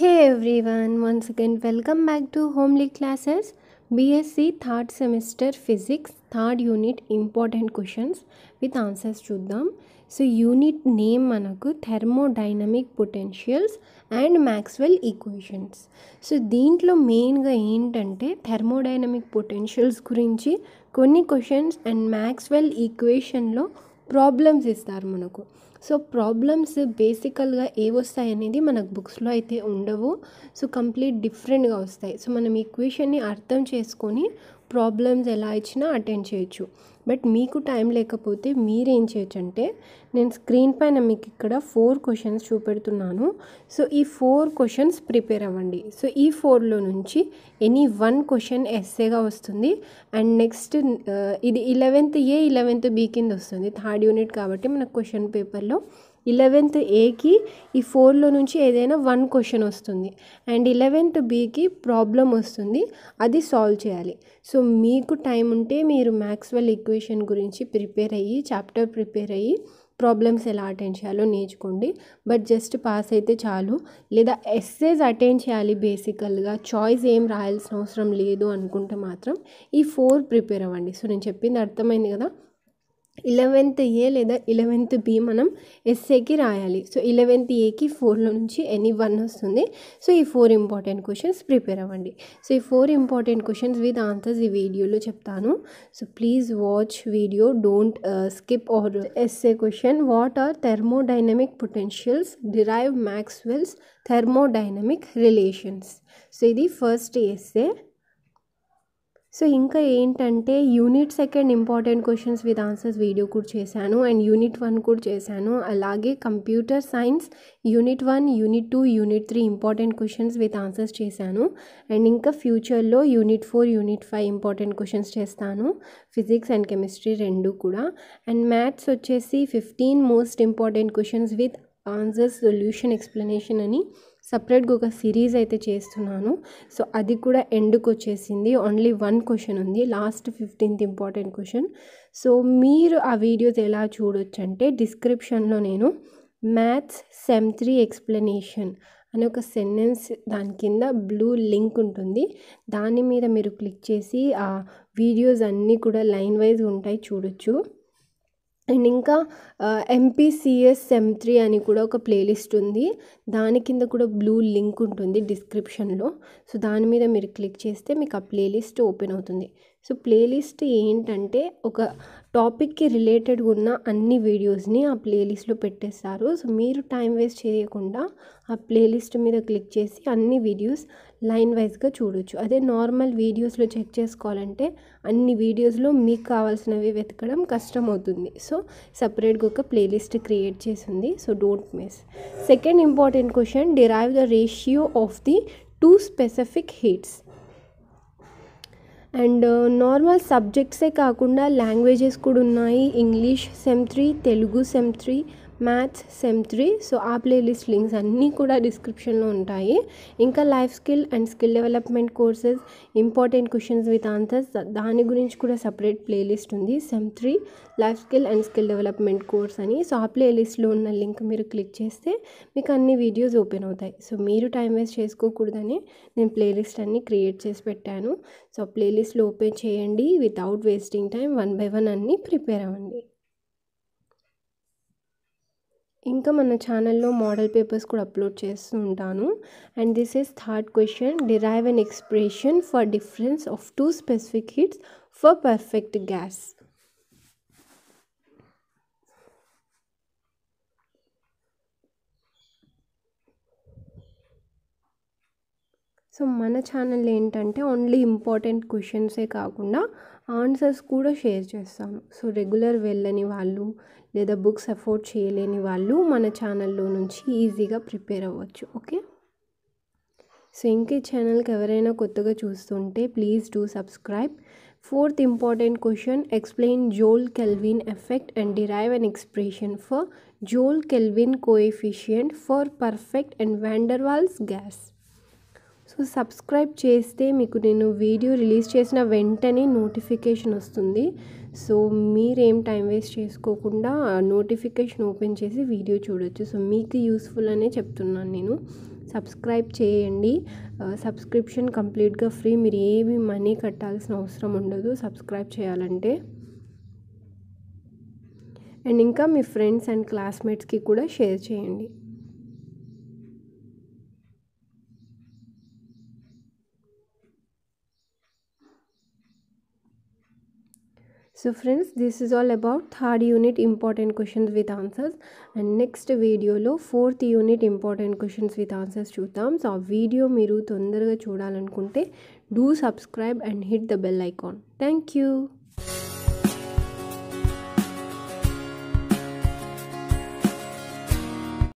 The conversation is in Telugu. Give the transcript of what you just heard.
hey one once again welcome back to homely classes BSc third semester physics third unit important questions with answers చూద్దాం సో యూనిట్ నేమ్ మనకు thermodynamic potentials and Maxwell equations so దీంట్లో మెయిన్గా ఏంటంటే థెర్మోడైనమిక్ పొటెన్షియల్స్ గురించి కొన్ని క్వశ్చన్స్ అండ్ మ్యాక్స్వెల్ ఈక్వేషన్లో ప్రాబ్లమ్స్ ఇస్తారు మనకు సో ప్రాబ్లమ్స్ బేసికల్గా ఏవొస్తాయి అనేది మనకు బుక్స్లో అయితే ఉండవు సో కంప్లీట్ డిఫరెంట్గా వస్తాయి సో మనం ఈక్వేషన్ని అర్థం చేసుకొని ప్రాబ్లమ్స్ ఎలా ఇచ్చినా అటెండ్ చేయొచ్చు బట్ మీకు టైం లేకపోతే మీరేం చేయొచ్చు అంటే నేను స్క్రీన్ పైన మీకు ఇక్కడ ఫోర్ క్వశ్చన్స్ చూపెడుతున్నాను సో ఈ ఫోర్ క్వశ్చన్స్ ప్రిపేర్ అవ్వండి సో ఈ ఫోర్లో నుంచి ఎనీ వన్ క్వశ్చన్ ఎస్సేగా వస్తుంది అండ్ నెక్స్ట్ uh, ఇది ఇలెవెంత్ ఏ ఇలెవెంత్ బీ కింద వస్తుంది థర్డ్ యూనిట్ కాబట్టి మన క్వశ్చన్ పేపర్లో ఇలెవెంత్ ఏకి ఈ ఫోర్లో నుంచి ఏదైనా వన్ క్వశ్చన్ వస్తుంది అండ్ ఇలెవెంత్ బీకి ప్రాబ్లం వస్తుంది అది సాల్వ్ చేయాలి సో మీకు టైం ఉంటే మీరు మ్యాక్స్వెల్ ఈక్వేషన్ గురించి ప్రిపేర్ అయ్యి చాప్టర్ ప్రిపేర్ అయ్యి ప్రాబ్లమ్స్ ఎలా అటెండ్ చేయాలో నేర్చుకోండి బట్ జస్ట్ పాస్ అయితే చాలు లేదా ఎస్సేస్ అటెండ్ చేయాలి బేసికల్గా చాయిస్ ఏం రాయాల్సిన అవసరం లేదు అనుకుంటే మాత్రం ఈ ఫోర్ ప్రిపేర్ అవ్వండి సో నేను చెప్పింది అర్థమైంది కదా ఇలెవెంత్ ఏ లేదా ఇలెవెంత్ బి మనం ఎస్ఏకి రాయాలి సో ఇలెవెన్త్ ఏకి ఫోర్లో నుంచి ఎనీ వన్ వస్తుంది సో ఈ ఫోర్ ఇంపార్టెంట్ క్వశ్చన్స్ ప్రిపేర్ అవ్వండి సో ఈ four important questions with answers ఈ వీడియోలో చెప్తాను so please watch video don't skip or SA question what are thermodynamic potentials derive Maxwell's thermodynamic relations so ఇది ఫస్ట్ ఎస్ఏ సో ఇంకా ఏంటంటే unit second important questions with answers video కూడా చేశాను అండ్ యూనిట్ వన్ కూడా చేశాను అలాగే computer science unit one unit two unit three important questions with answers చేశాను అండ్ ఇంకా ఫ్యూచర్లో unit four unit five important questions చేస్తాను ఫిజిక్స్ అండ్ కెమిస్ట్రీ రెండు కూడా అండ్ మ్యాథ్స్ వచ్చేసి fifteen most important questions with answers solution explanation అని సపరేట్గా ఒక సిరీస్ అయితే చేస్తున్నాను సో అది కూడా ఎండ్కి వచ్చేసింది ఓన్లీ వన్ క్వశ్చన్ ఉంది last fifteenth important question so మీరు ఆ వీడియోస్ ఎలా చూడొచ్చు అంటే డిస్క్రిప్షన్లో నేను మ్యాథ్స్ సెమ్ త్రీ ఎక్స్ప్లెనేషన్ అనే ఒక సెంటెన్స్ దాని కింద బ్లూ లింక్ ఉంటుంది దాని మీద మీరు క్లిక్ చేసి ఆ వీడియోస్ అన్నీ కూడా లైన్ వైజ్ ఉంటాయి చూడొచ్చు అండ్ ఇంకా ఎంపీసీఎస్ సెమ్ త్రీ అని కూడా ఒక ప్లేలిస్ట్ ఉంది దాని కింద కూడా బ్లూ లింక్ ఉంటుంది డిస్క్రిప్షన్లో సో దాని మీద మీరు క్లిక్ చేస్తే మీకు ఆ ప్లేలిస్ట్ ఓపెన్ అవుతుంది సో ప్లేలిస్ట్ ఏంటంటే ఒక టాపిక్కి రిలేటెడ్గా ఉన్న అన్ని వీడియోస్ని ఆ ప్లేలిస్ట్లో పెట్టేస్తారు సో మీరు టైం వేస్ట్ చేయకుండా ఆ ప్లేలిస్ట్ మీద క్లిక్ చేసి అన్ని వీడియోస్ లైన్ వైజ్గా చూడొచ్చు అదే నార్మల్ వీడియోస్లో చెక్ చేసుకోవాలంటే అన్ని వీడియోస్లో మీకు కావాల్సినవి వెతకడం కష్టం అవుతుంది సో సపరేట్గా ఒక ప్లేలిస్ట్ క్రియేట్ చేసింది so don't miss second important question derive the ratio of the two specific heats and normal సబ్జెక్ట్సే కాకుండా లాంగ్వేజెస్ కూడా ఉన్నాయి English sem three Telugu sem three maths sem three so ఆ ప్లేలిస్ట్ లింక్స్ అన్నీ కూడా డిస్క్రిప్షన్లో ఉంటాయి ఇంకా life skill and skill development courses important questions with answers దాని గురించి కూడా సపరేట్ ప్లేలిస్ట్ ఉంది sem three life skill and skill development course అని సో ఆ ప్లేలిస్ట్లో ఉన్న లింక్ మీరు క్లిక్ చేస్తే మీకు అన్ని వీడియోస్ ఓపెన్ అవుతాయి సో మీరు టైం వేస్ట్ చేసుకోకూడదని నేను ప్లేలిస్ట్ అన్ని క్రియేట్ చేసి పెట్టాను సో ప్లేలిస్ట్లో ఓపెన్ చేయండి without wasting time one by one అన్నీ ప్రిపేర్ అవ్వండి ఇంకా మన ఛానల్లో మోడల్ పేపర్స్ కూడా అప్లోడ్ చేస్తూ ఉంటాను and this is third question derive an expression for difference of two specific heats for perfect gas so మన ఛానల్ ఏంటంటే ఓన్లీ ఇంపార్టెంట్ క్వశ్చన్సే కాకుండా ఆన్సర్స్ కూడా షేర్ చేస్తాను సో రెగ్యులర్ వెళ్ళని వాళ్ళు లేదా బుక్స్ అఫోర్డ్ చేయలేని వాళ్ళు మన ఛానల్లో నుంచి ఈజీగా ప్రిపేర్ అవ్వచ్చు ఓకే సో ఇంకే ఛానల్కి ఎవరైనా కొత్తగా చూస్తుంటే please do subscribe fourth important question explain Joule Kelvin effect and derive an expression for Joule Kelvin coefficient for perfect and Van der Waals gas subscribe చేస్తే మీకు నేను వీడియో రిలీజ్ చేసిన వెంటనే నోటిఫికేషన్ వస్తుంది సో మీరేం టైం వేస్ట్ చేసుకోకుండా నోటిఫికేషన్ ఓపెన్ చేసి వీడియో చూడొచ్చు సో మీకు యూస్ఫుల్ అనే చెప్తున్నాను నేను సబ్స్క్రైబ్ చేయండి సబ్స్క్రిప్షన్ కంప్లీట్గా ఫ్రీ మీరు ఏమి మనీ కట్టాల్సిన అవసరం ఉండదు సబ్స్క్రైబ్ చేయాలంటే అండ్ ఇంకా మీ ఫ్రెండ్స్ అండ్ క్లాస్మేట్స్కి కూడా షేర్ చేయండి so friends this is all about third unit important questions with answers and next వీడియోలో fourth unit important questions with answers చూద్దాం సో ఆ వీడియో మీరు తొందరగా చూడాలనుకుంటే do subscribe and hit the bell icon thank you